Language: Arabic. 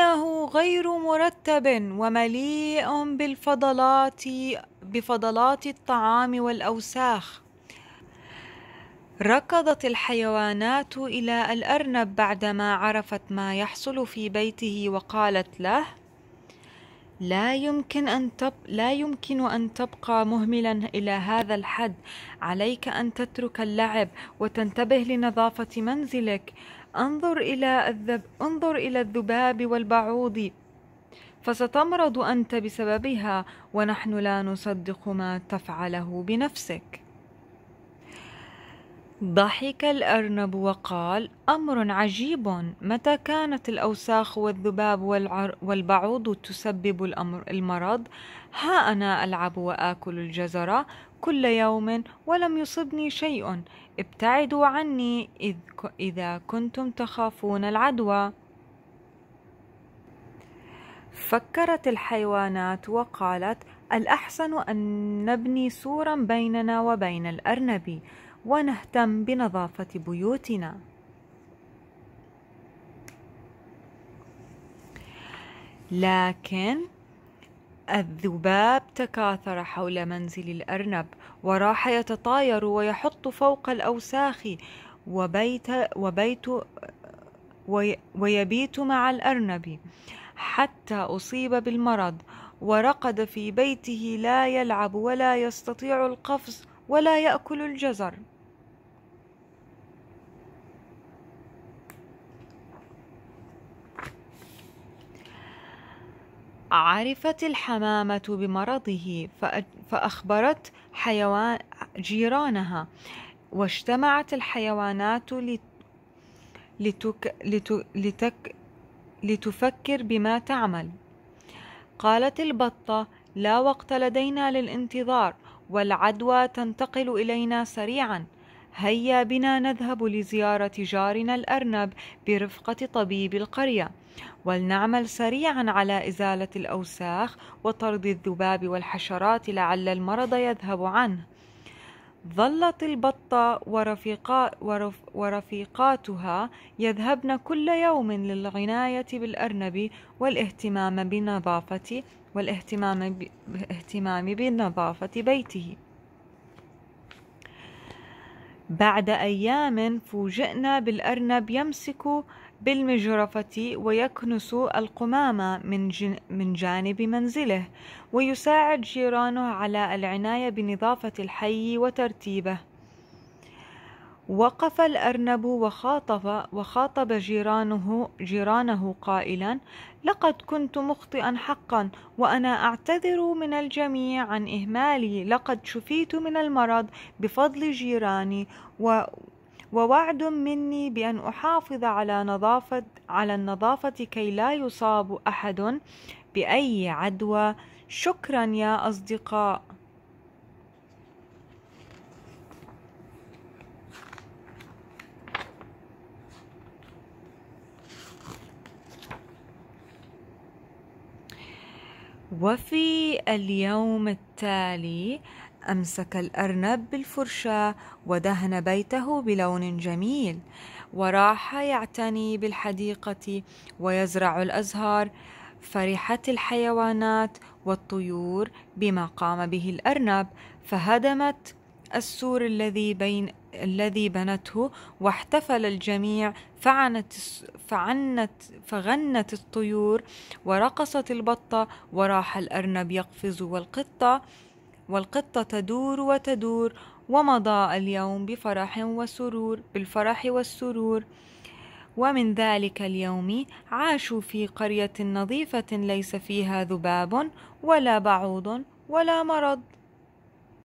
إنه غير مرتب ومليء بالفضلات بفضلات الطعام والأوساخ ركضت الحيوانات إلى الأرنب بعدما عرفت ما يحصل في بيته وقالت له لا يمكن أن تب... لا يمكن أن تبقى مهملا إلى هذا الحد عليك أن تترك اللعب وتنتبه لنظافة منزلك انظر إلى الذب... انظر إلى الذباب والبعوض فستمرض أنت بسببها ونحن لا نصدق ما تفعله بنفسك ضحك الأرنب وقال: أمر عجيب، متى كانت الأوساخ والذباب والبعوض تسبب الأمر المرض؟ ها أنا ألعب وآكل الجزرة كل يوم ولم يصبني شيء، ابتعدوا عني إذ إذا كنتم تخافون العدوى. فكرت الحيوانات وقالت: الأحسن أن نبني سورا بيننا وبين الأرنب. ونهتم بنظافة بيوتنا لكن الذباب تكاثر حول منزل الأرنب وراح يتطاير ويحط فوق الأوساخ وبيت, وبيت ويبيت مع الأرنب حتى أصيب بالمرض ورقد في بيته لا يلعب ولا يستطيع القفز ولا يأكل الجزر عرفت الحمامة بمرضه فأخبرت حيوان جيرانها واجتمعت الحيوانات لتك لتك لتفكر بما تعمل قالت البطة لا وقت لدينا للانتظار والعدوى تنتقل إلينا سريعا هيا بنا نذهب لزيارة جارنا الأرنب برفقة طبيب القرية ولنعمل سريعا على إزالة الأوساخ وطرد الذباب والحشرات لعل المرض يذهب عنه ظلت البطة ورفيقا ورف ورفيقاتها يذهبن كل يوم للعناية بالأرنب والاهتمام بنظافة والاهتمام باهتمام بنظافة بيته. بعد أيام فوجئنا بالأرنب يمسك بالمجرفة ويكنس القمامة من, جن من جانب منزله ويساعد جيرانه على العناية بنظافة الحي وترتيبه وقف الأرنب وخاطب, وخاطب جيرانه, جيرانه قائلا لقد كنت مخطئا حقا وأنا أعتذر من الجميع عن إهمالي لقد شفيت من المرض بفضل جيراني و ووعد مني بأن أحافظ على نظافة على النظافة كي لا يصاب أحد بأي عدوى شكرا يا أصدقاء وفي اليوم التالي أمسك الأرنب بالفرشاة ودهن بيته بلون جميل وراح يعتني بالحديقة ويزرع الأزهار فرحت الحيوانات والطيور بما قام به الأرنب فهدمت السور الذي بين الذي بنته واحتفل الجميع فعنت فعنت فغنت الطيور ورقصت البطة وراح الأرنب يقفز والقطة والقطة تدور وتدور ومضى اليوم بفرح وسرور بالفرح والسرور ومن ذلك اليوم عاشوا في قرية نظيفة ليس فيها ذباب ولا بعوض ولا مرض